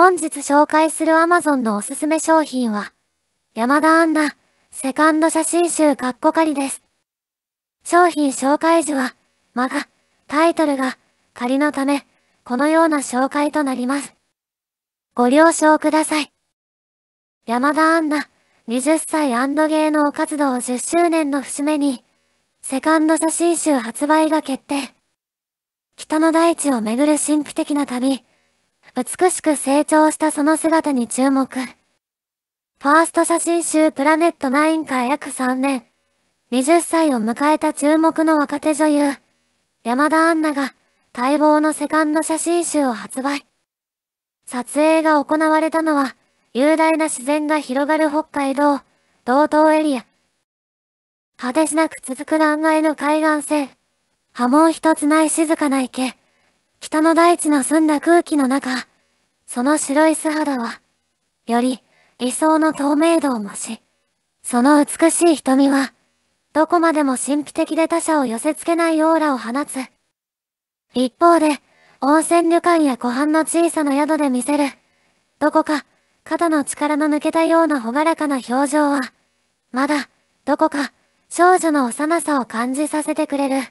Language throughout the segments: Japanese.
本日紹介する Amazon のおすすめ商品は、山田アンナ、セカンド写真集カッコ仮です。商品紹介時は、まだ、タイトルが、仮のため、このような紹介となります。ご了承ください。山田アンナ、20歳芸能活動10周年の節目に、セカンド写真集発売が決定。北の大地を巡る神秘的な旅、美しく成長したその姿に注目。ファースト写真集プラネット9から約3年、20歳を迎えた注目の若手女優、山田アンナが待望のセカンド写真集を発売。撮影が行われたのは、雄大な自然が広がる北海道、道東エリア。果てしなく続く断崖の海岸線。波紋一つない静かな池。北の大地の澄んだ空気の中、その白い素肌は、より理想の透明度を増し、その美しい瞳は、どこまでも神秘的で他者を寄せ付けないオーラを放つ。一方で、温泉旅館や湖畔の小さな宿で見せる、どこか、肩の力の抜けたような朗らかな表情は、まだ、どこか、少女の幼さを感じさせてくれる。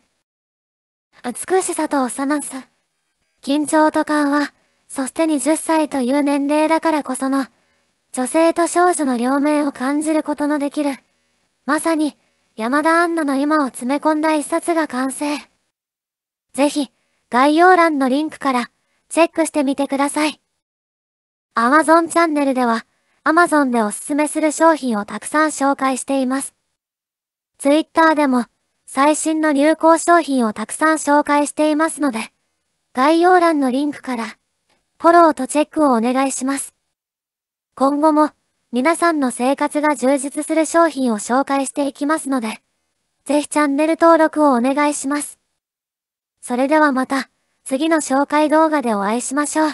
美しさと幼さ。緊張と緩和、そして20歳という年齢だからこその、女性と少女の両面を感じることのできる。まさに、山田杏奈の今を詰め込んだ一冊が完成。ぜひ、概要欄のリンクから、チェックしてみてください。Amazon チャンネルでは、Amazon でおすすめする商品をたくさん紹介しています。Twitter でも、最新の流行商品をたくさん紹介していますので、概要欄のリンクから、フォローとチェックをお願いします。今後も、皆さんの生活が充実する商品を紹介していきますので、ぜひチャンネル登録をお願いします。それではまた、次の紹介動画でお会いしましょう。